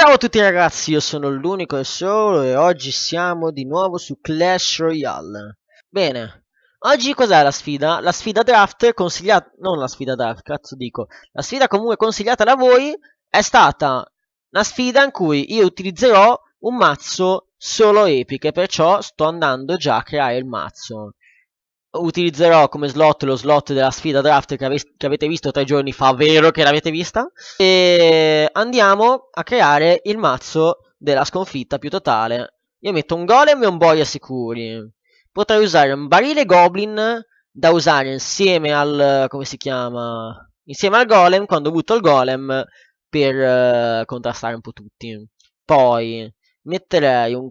Ciao a tutti ragazzi, io sono l'unico e solo e oggi siamo di nuovo su Clash Royale. Bene, oggi cos'è la sfida? La sfida draft consigliata, non la sfida draft, cazzo dico, la sfida comunque consigliata da voi è stata una sfida in cui io utilizzerò un mazzo solo epiche, perciò sto andando già a creare il mazzo utilizzerò come slot lo slot della sfida draft che, ave- che, avete visto tre giorni fa, vero che l'avete vista, e andiamo a creare il mazzo della sconfitta più totale. Io metto un golem e un boia sicuri. Potrei usare un barile goblin da usare insieme al... come si chiama? Insieme al golem quando butto il golem per uh, contrastare un po' tutti. Poi metterei un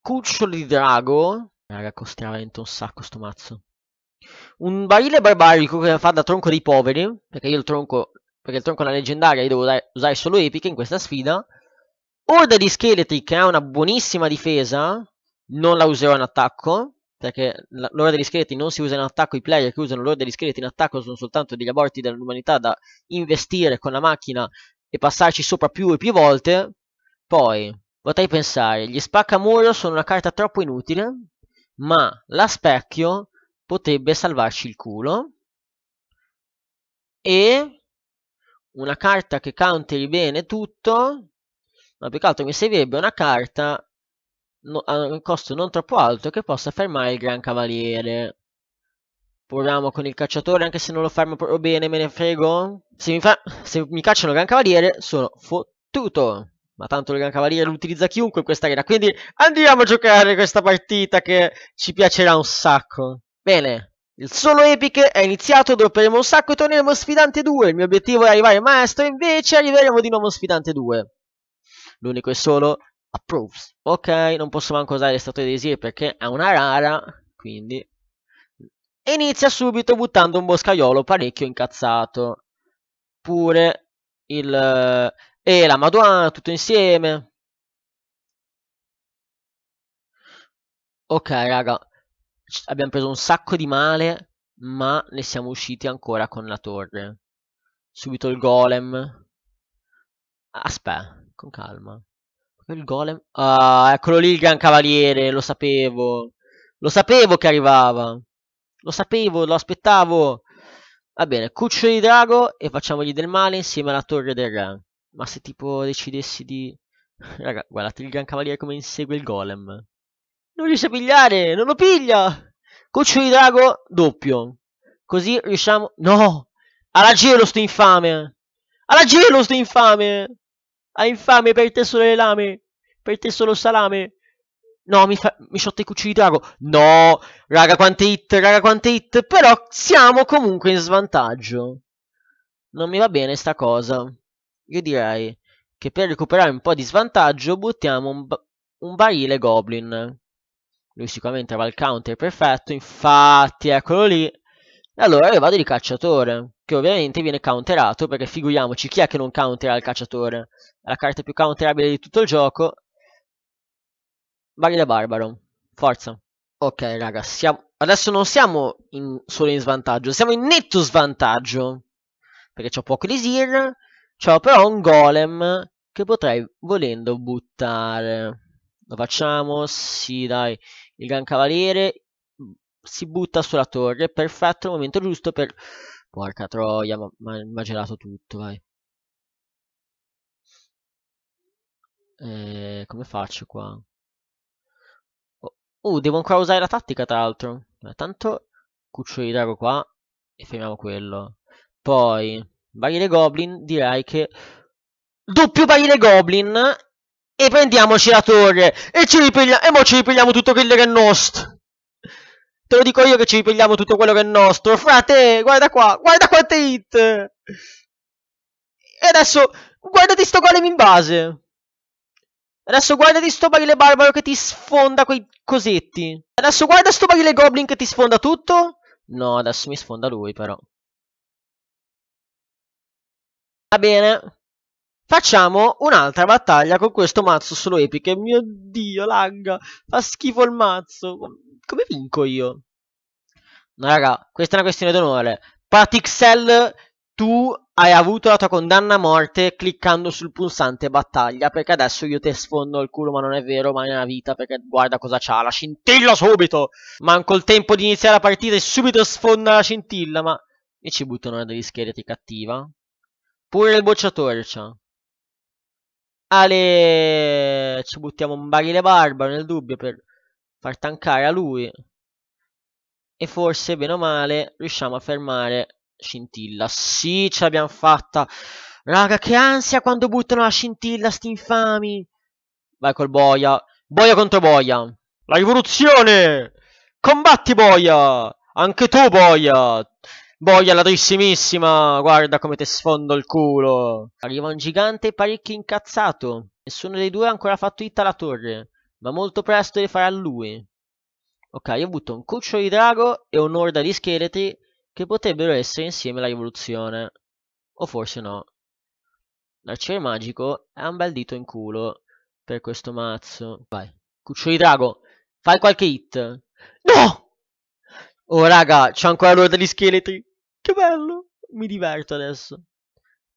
cucciolo di drago Raga, costerà veramente un sacco sto mazzo. Un barile barbarico che fa da tronco dei poveri, perché io il tronco, perché il tronco è una leggendaria, io devo usare solo epiche in questa sfida. Orda di scheletri che eh, ha una buonissima difesa, non la userò in attacco, perché l'ora degli scheletri non si usa in attacco, i player che usano l'ora degli scheletri in attacco sono soltanto degli aborti dell'umanità da investire con la macchina e passarci sopra più e più volte. Poi, potrei pensare, gli spaccamuro sono una carta troppo inutile, ma la specchio potrebbe salvarci il culo e una carta che counteri bene tutto ma peccato mi servirebbe una carta no, a un costo non troppo alto che possa fermare il gran cavaliere proviamo con il cacciatore anche se non lo fermo proprio bene me ne frego se mi, fa, se mi cacciano il gran cavaliere sono fottuto ma tanto il Gran Cavaliere lo utilizza chiunque in questa arena, quindi andiamo a giocare questa partita che ci piacerà un sacco. Bene, il solo epiche è iniziato, dropperemo un sacco e torneremo sfidante 2, il mio obiettivo è arrivare maestro, invece arriveremo di nuovo sfidante 2. L'unico e solo approves. Ok, non posso manco usare le statue di Desir perché è una rara, quindi... Inizia subito buttando un boscaiolo parecchio incazzato. Pure il, e la Madonna tutto insieme. Ok, raga, abbiamo preso un sacco di male, ma ne siamo usciti ancora con la torre. Subito il golem. Aspetta, con calma. Il golem. Ah, eccolo lì il gran cavaliere, lo sapevo. Lo sapevo che arrivava. Lo sapevo, lo aspettavo. Va bene, cuccio di drago e facciamogli del male insieme alla torre del re. Ma se tipo decidessi di... Raga, guardate il Gran Cavaliere come insegue il golem. Non riesce a pigliare, non lo piglia! Cuccio di drago, doppio. Così riusciamo... No! Alla gelo sto infame! Alla gelo sto infame! A infame per te solo le lame! Per te solo salame! No, mi, fa... mi sciotta i cucci di drago. No, raga, quante hit, raga, quante hit. Però siamo comunque in svantaggio. Non mi va bene sta cosa. Io direi che per recuperare un po' di svantaggio buttiamo un, un barile goblin. Lui sicuramente avrà il counter perfetto, infatti eccolo lì. E allora io vado di cacciatore, che ovviamente viene counterato, perché figuriamoci chi è che non countera il cacciatore. È la carta più counterabile di tutto il gioco. Barile barbaro, forza. Ok raga, siamo... adesso non siamo in... solo in svantaggio, siamo in netto svantaggio. Perché ho poco di Zir, C'ho però un golem che potrei volendo buttare. Lo facciamo? Sì, dai. Il Gran Cavaliere mm, si butta sulla torre. Perfetto, il momento giusto per... Porca troia, ma, ha immaginato tutto, vai. Eh, come faccio qua? Oh, uh, devo ancora usare la tattica, tra l'altro. Tanto cuccio di drago qua e fermiamo quello. Poi Barile Goblin, direi che... Doppio barile Goblin e prendiamoci la torre e ci ripigliamo, e mo ci ripigliamo tutto quello che è nostro. Te lo dico io che ci ripigliamo tutto quello che è nostro. Frate, guarda qua, guarda quante hit. E adesso, guardati sto golem in base. Adesso guardati sto barile barbaro che ti sfonda quei cosetti. Adesso guarda sto barile goblin che ti sfonda tutto. No, adesso mi sfonda lui però. Va bene. Facciamo un'altra battaglia con questo mazzo solo epiche. Mio dio, lagga. Fa schifo il mazzo. Come vinco io? No, raga, questa è una questione d'onore. Patixel, tu hai avuto la tua condanna a morte cliccando sul pulsante battaglia. Perché adesso io te sfondo il culo, ma non è vero, ma è una vita. Perché guarda cosa c'ha, la scintilla subito. Manco il tempo di iniziare la partita e subito sfonda la scintilla. Ma... E ci buttano una degli scheletri cattiva. Pure il bocciatore c'ha. Cioè. Ale, ci buttiamo un barile barba nel dubbio per far tankare a lui. E forse, bene o male, riusciamo a fermare Scintilla. Sì, ce l'abbiamo fatta. Raga, che ansia quando buttano la scintilla, sti infami. Vai col boia. Boia contro boia. La rivoluzione! Combatti boia! Anche tu boia! Boia ladrissimissima, guarda come ti sfondo il culo. Arriva un gigante parecchio incazzato. Nessuno dei due ha ancora fatto hit alla torre, ma molto presto le farà lui. Ok, io butto un cuccio di drago e un'orda di scheletri che potrebbero essere insieme la rivoluzione. O forse no. L'arciere magico è un bel dito in culo per questo mazzo. Vai, cuccio di drago, fai qualche hit. No! Oh raga, c'è ancora l'orda di scheletri. Che bello! Mi diverto adesso.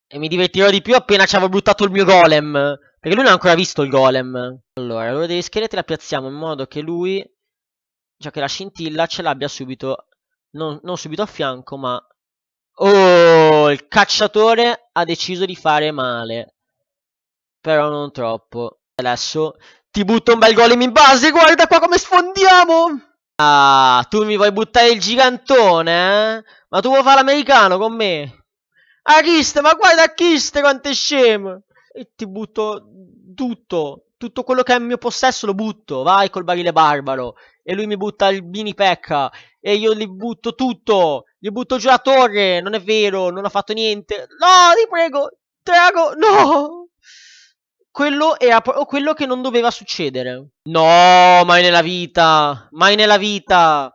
E mi divertirò di più appena ci avrò buttato il mio golem. Perché lui non ha ancora visto il golem. Allora, l'ora degli scheletri la piazziamo in modo che lui... Cioè che la scintilla ce l'abbia subito... Non, non subito a fianco, ma... Oh, il cacciatore ha deciso di fare male. Però non troppo. Adesso ti butto un bel golem in base. Guarda qua come sfondiamo! Ah, tu mi vuoi buttare il gigantone, eh? Ma tu vuoi fare l'americano con me? Achiste, ah, ma guarda Chiste quanto è scemo! E ti butto tutto, tutto quello che è in mio possesso lo butto, vai col barile barbaro. E lui mi butta il mini pecca, e io gli butto tutto, gli butto giù la torre, non è vero, non ho fatto niente. No, ti prego, Drago, no! Quello era proprio quello che non doveva succedere. No, mai nella vita. Mai nella vita.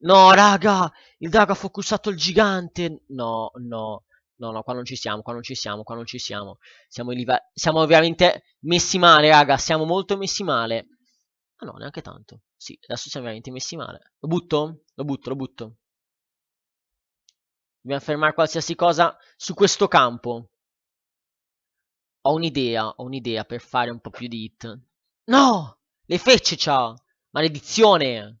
No, raga. Il drago ha focussato il gigante. No, no. No, no, qua non ci siamo, qua non ci siamo, qua non ci siamo. Siamo, siamo veramente messi male, raga. Siamo molto messi male. Ah no, neanche tanto. Sì, adesso siamo veramente messi male. Lo butto? Lo butto, lo butto. Dobbiamo fermare qualsiasi cosa su questo campo. Ho un'idea, ho un'idea per fare un po' più di hit. No! Le frecce c'ha! Maledizione! Non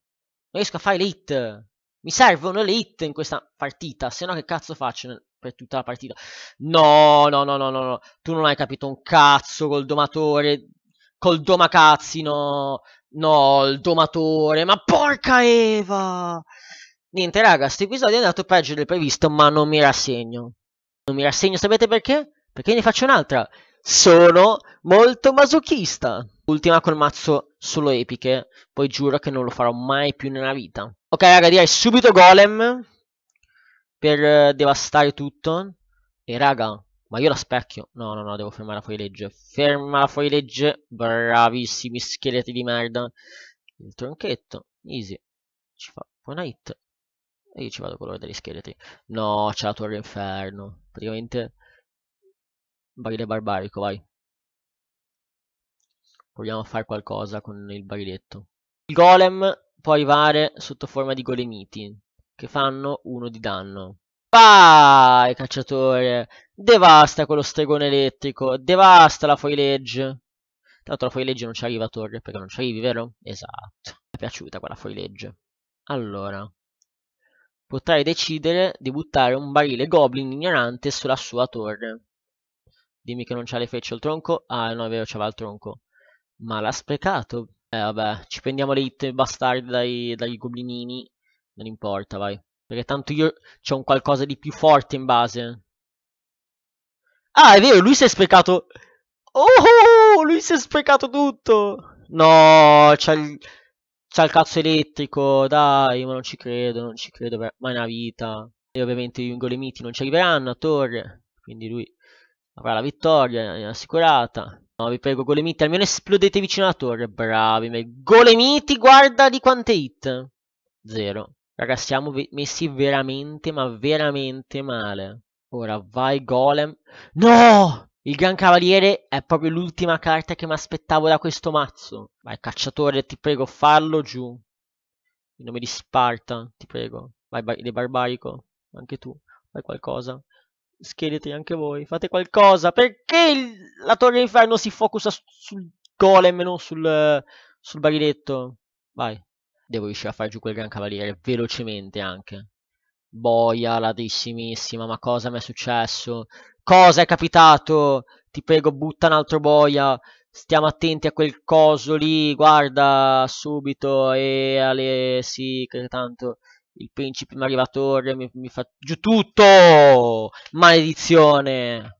riesco a fare le hit! Mi servono le hit in questa partita, se no che cazzo faccio per tutta la partita? No, no, no, no, no, no. Tu non hai capito un cazzo col domatore, col domacazzi, no. No, il domatore, ma porca Eva! Niente raga, questo episodio è andato peggio del previsto, ma non mi rassegno. Non mi rassegno, sapete perché? Perché ne faccio un'altra sono molto masochista. Ultima col mazzo solo epiche, poi giuro che non lo farò mai più nella vita. Ok raga, direi subito golem per eh, devastare tutto. E raga, ma io la specchio. No, no, no, devo fermare la fuorilegge. Ferma la fuorilegge. Bravissimi scheletri di merda. Il tronchetto. Easy. Ci fa una hit. E io ci vado con l'ora degli scheletri. No, c'è la torre inferno. Praticamente Barile barbarico, vai. Proviamo a fare qualcosa con il bariletto. Il golem può arrivare sotto forma di golemiti, che fanno uno di danno. Vai, cacciatore! Devasta quello stregone elettrico, devasta la foilegge. Tanto la foilegge non ci arriva a torre, perché non ci arrivi, vero? Esatto. Mi è piaciuta quella foilegge. Allora, potrai decidere di buttare un barile goblin ignorante sulla sua torre. Dimmi che non c'ha le frecce il tronco. Ah, no, è vero, c'aveva il tronco. Ma l'ha sprecato. Eh, vabbè, ci prendiamo le hit bastardi dai, dai goblinini. Non importa, vai. Perché tanto io c'ho un qualcosa di più forte in base. Ah, è vero, lui si è sprecato... Oh, lui si è sprecato tutto! No, c'ha il... C'ha il cazzo elettrico, dai, ma non ci credo, non ci credo, ma è una vita. E ovviamente gli ingolemiti non ci arriveranno a torre, quindi lui Avrà la vittoria è assicurata. No, vi prego, Golemiti, almeno esplodete vicino alla torre. Bravi. me. Golemiti, guarda di quante hit. Zero. Raga, siamo messi veramente, ma veramente male. Ora, vai Golem. No! Il Gran Cavaliere è proprio l'ultima carta che mi aspettavo da questo mazzo. Vai, cacciatore, ti prego, fallo giù. In nome di Sparta, ti prego. Vai, vai barbarico, anche tu. Fai qualcosa scheletri anche voi, fate qualcosa, perché il, la torre di inferno si focusa sul golem e non sul, sul bariletto? Vai, devo riuscire a far giù quel gran cavaliere, velocemente anche. Boia, ladrissimissima, ma cosa mi è successo? Cosa è capitato? Ti prego, butta un altro boia. Stiamo attenti a quel coso lì, guarda subito e alle... sì, che tanto il principe mi arriva arrivatore mi, mi fa giù tutto! Maledizione!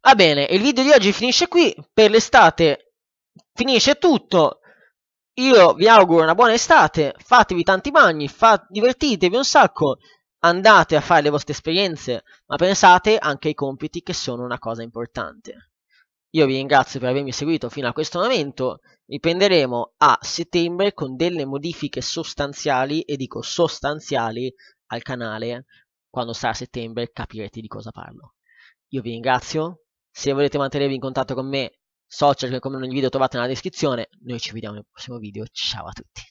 Va bene, il video di oggi finisce qui, per l'estate finisce tutto. Io vi auguro una buona estate, fatevi tanti bagni, fa, divertitevi un sacco, andate a fare le vostre esperienze, ma pensate anche ai compiti che sono una cosa importante. Io vi ringrazio per avermi seguito fino a questo momento, riprenderemo a settembre con delle modifiche sostanziali, e dico sostanziali, al canale. Quando sarà settembre capirete di cosa parlo. Io vi ringrazio, se volete mantenervi in contatto con me, social che come ogni video trovate nella descrizione, noi ci vediamo nel prossimo video, ciao a tutti.